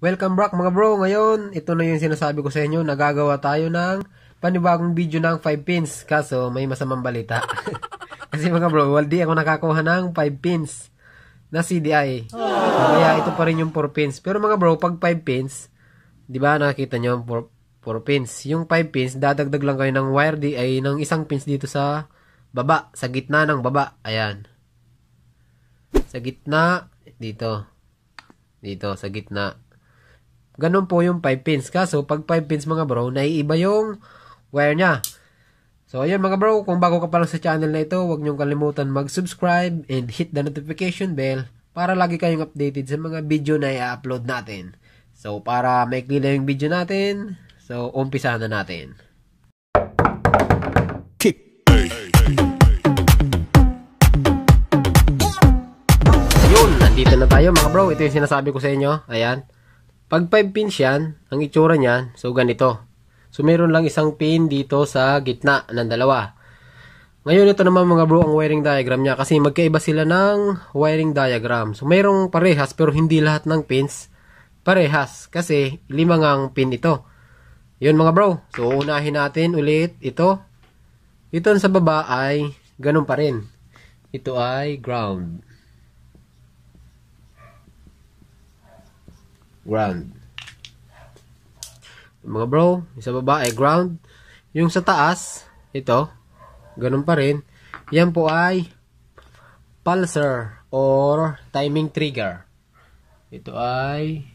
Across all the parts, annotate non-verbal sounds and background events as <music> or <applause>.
Welcome back mga bro! Ngayon, ito na yung sinasabi ko sa inyo, nagagawa tayo ng panibagong video ng 5 pins. Kaso, may masamang balita. <laughs> Kasi mga bro, waldi di ako nakakuha ng 5 pins na CDI. Aww. Kaya ito pa rin yung 4 pins. Pero mga bro, pag 5 pins, di ba nakikita nyo, 4, 4 pins. Yung 5 pins, dadagdag lang kayo ng wire di ay ng isang pins dito sa baba, sa gitna ng baba. Ayan. Sa gitna, dito. Dito, sa gitna. Ganun po yung 5 pins. Kaso, pag 5 pins mga bro, naiiba yung wire niya. So, ayun mga bro, kung bago ka pa lang sa channel na ito, huwag niyong kalimutan mag-subscribe and hit the notification bell para lagi kayong updated sa mga video na i-upload natin. So, para maikli na yung video natin, so, umpisa na natin. Kick! nandito na tayo mga bro. Ito yung sinasabi ko sa inyo. Ayan. Pag 5 pins yan, ang itsura niyan, so ganito. So meron lang isang pin dito sa gitna ng dalawa. Ngayon ito naman mga bro ang wiring diagram niya kasi magkaiba sila ng wiring diagram. So mayroong parehas pero hindi lahat ng pins parehas kasi limang ngang pin ito. Yun mga bro. So unahin natin ulit ito. Ito sa baba ay ganun pa rin. Ito ay ground. ground. Mga bro, isa baba ay ground. Yung sa taas, ito, ganun pa rin. Yan po ay pulsar or timing trigger. Ito ay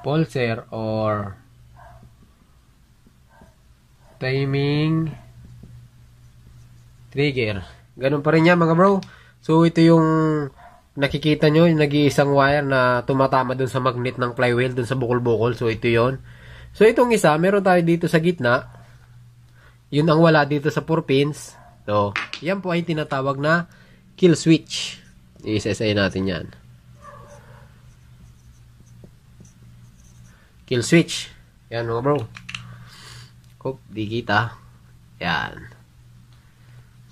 pulsar or timing trigger. Ganun pa rin yan mga bro. So ito yung nakikita nyo yung nag-iisang wire na tumatama dun sa magnet ng flywheel dun sa bukol-bukol. So, ito yon So, itong isa, meron tayo dito sa gitna. Yun ang wala dito sa 4 pins. So, yan po ay tinatawag na kill switch. I-SSA natin yan. Kill switch. Yan mga bro. Hope, di kita. Yan.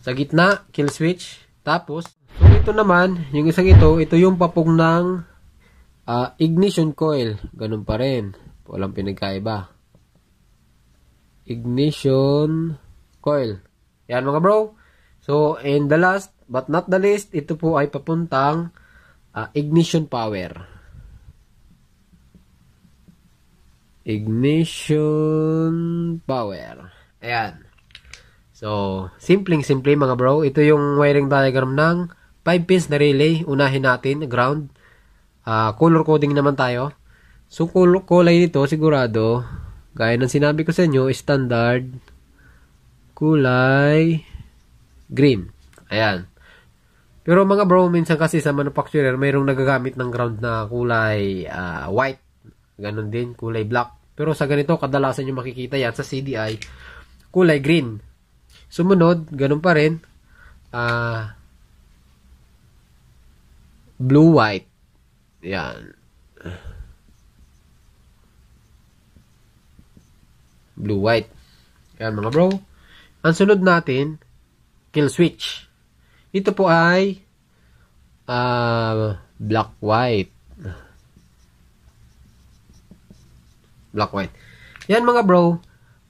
Sa gitna, kill switch. Tapos, ito naman, yung isang ito, ito yung papong ng uh, ignition coil. Ganun pa rin. Walang pinagkaiba. Ignition coil. Yan mga bro. So, and the last, but not the least, ito po ay papuntang uh, ignition power. Ignition power. Ayan. So, simpleng-simple mga bro. Ito yung wiring diagram ng 5 pins na relay, unahin natin, ground. Uh, color coding naman tayo. So, kulay nito, sigurado, gaya ng sinabi ko sa inyo, standard, kulay, green. Ayan. Pero mga bro, minsan kasi sa manufacturer, mayroong nagagamit ng ground na kulay uh, white. Ganon din, kulay black. Pero sa ganito, kadalasan yung makikita yan sa CDI, kulay green. Sumunod, ganon pa rin. Ah... Uh, Blue-white. Yan. Blue-white. Yan mga bro. Ang sunod natin, kill switch. Ito po ay uh, black-white. Black-white. Yan mga bro.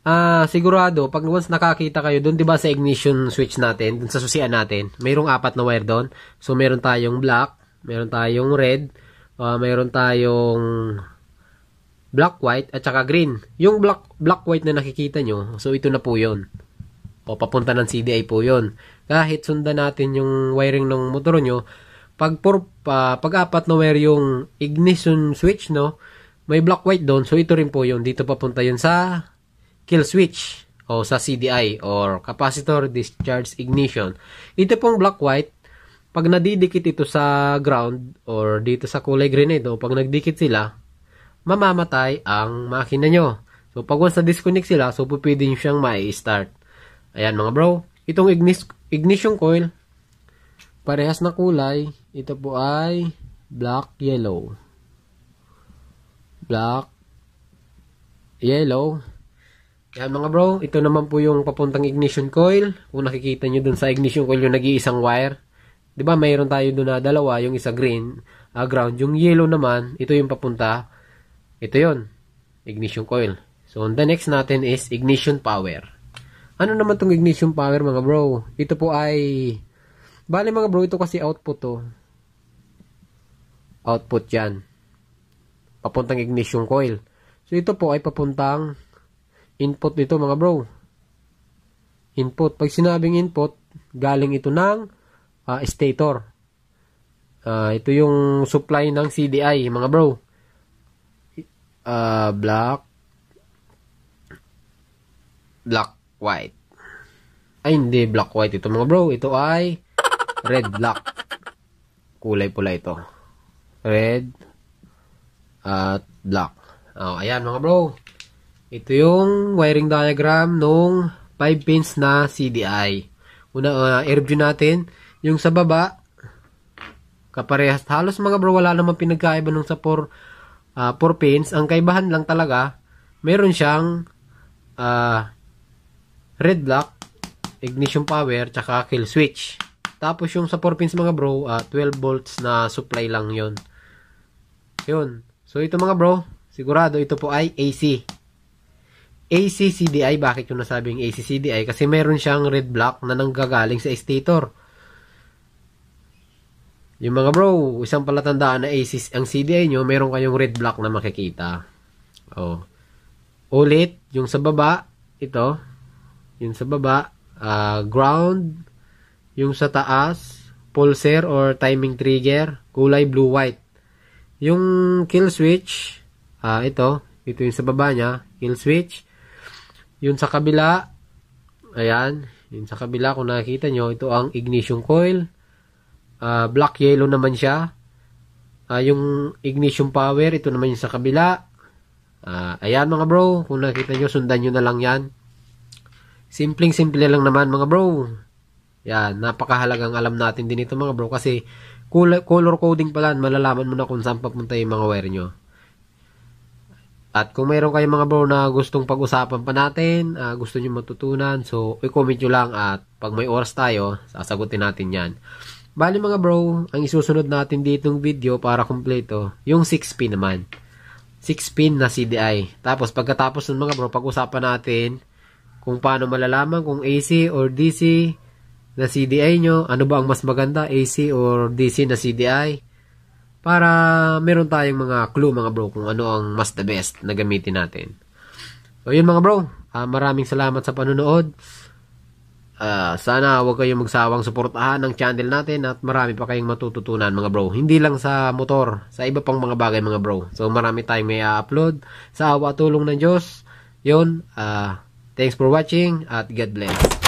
Ah, uh, sigurado pag once nakakita kayo doon 'di ba sa ignition switch natin, dun sa susian natin, mayroong apat na wire doon. So meron tayong black, Meron tayong red, uh, meron tayong black, white, at saka green. Yung black, black, white na nakikita nyo, so ito na po 'yon. O, papunta ng CDI po 'yon. Kahit sundan natin yung wiring ng motor nyo, pag, por, uh, pag apat na wire yung ignition switch, no, may black, white doon, so ito rin po 'yon. Dito papunta 'yon sa kill switch o sa CDI or capacitor discharge ignition. Ito pong black white pag nadidikit ito sa ground or dito sa kulay grenade, no, pag nagdikit sila, mamamatay ang makina nyo. So, pag once na-disconnect sila, so pwede nyo siyang ma-start. Ayan mga bro, itong ignis ignition coil, parehas na kulay, ito po ay black yellow. Black yellow. Ayan mga bro, ito naman po yung papuntang ignition coil. Kung nakikita nyo dun sa ignition coil yung nag-iisang wire. 'Di ba mayroon tayo doon na dalawa, yung isa green, uh, ground, yung yellow naman, ito yung papunta. Ito 'yon. Ignition coil. So on the next natin is ignition power. Ano naman tong ignition power mga bro? Ito po ay Bali mga bro, ito kasi output to. Oh. Output 'yan. Papuntang ignition coil. So ito po ay papuntang input dito mga bro. Input. Pag sinabing input, galing ito ng uh, stator. Uh, ito yung supply ng CDI, mga bro. Uh, black, black, white. Ay, hindi black, white ito mga bro. Ito ay red, black. Kulay pula ito. Red, at black. Oh, ayan mga bro. Ito yung wiring diagram nung 5 pins na CDI. Una, uh, i-review natin yung sa baba, kaparehas. Halos mga bro, wala naman pinagkaiba nung sa 4 uh, ah, pins. Ang kaibahan lang talaga, meron siyang uh, red block, ignition power, tsaka kill switch. Tapos yung sa 4 pins mga bro, uh, ah, 12 volts na supply lang yon Yun. So ito mga bro, sigurado ito po ay AC. AC CDI, bakit yung nasabing AC CDI? Kasi meron siyang red block na nanggagaling sa stator. Yung mga bro, isang palatandaan na ACs, ang CDI nyo, meron kayong red block na makikita. Oh. Ulit, yung sa baba, ito, yung sa baba, uh, ground, yung sa taas, pulser or timing trigger, kulay blue-white. Yung kill switch, uh, ito, ito yung sa baba niya, kill switch. Yung sa kabila, ayan, yung sa kabila kung nakikita nyo, ito ang ignition coil Uh, black yellow naman siya. Uh, yung ignition power, ito naman yung sa kabila. Uh, ayan mga bro, kung nakita nyo, sundan nyo na lang yan. Simpleng-simple lang naman mga bro. Yan, napakahalagang alam natin din ito mga bro kasi color, color coding pala, malalaman mo na kung saan papunta yung mga wire nyo. At kung mayroon kayong mga bro na gustong pag-usapan pa natin, uh, gusto nyo matutunan, so i-comment nyo lang at pag may oras tayo, sasagutin natin yan. Bali mga bro, ang isusunod natin ditong video para kumpleto, yung 6-pin naman. 6-pin na CDI. Tapos pagkatapos ng mga bro, pag-usapan natin kung paano malalaman kung AC or DC na CDI nyo. Ano ba ang mas maganda, AC or DC na CDI? Para meron tayong mga clue mga bro kung ano ang mas the best na gamitin natin. So yun mga bro, uh, maraming salamat sa panunood. Uh, sana huwag kayong magsawang suportahan ng channel natin at marami pa kayong matututunan mga bro. Hindi lang sa motor, sa iba pang mga bagay mga bro. So marami tayong may upload sa awa tulong ng Diyos. Yun, uh, thanks for watching at God bless.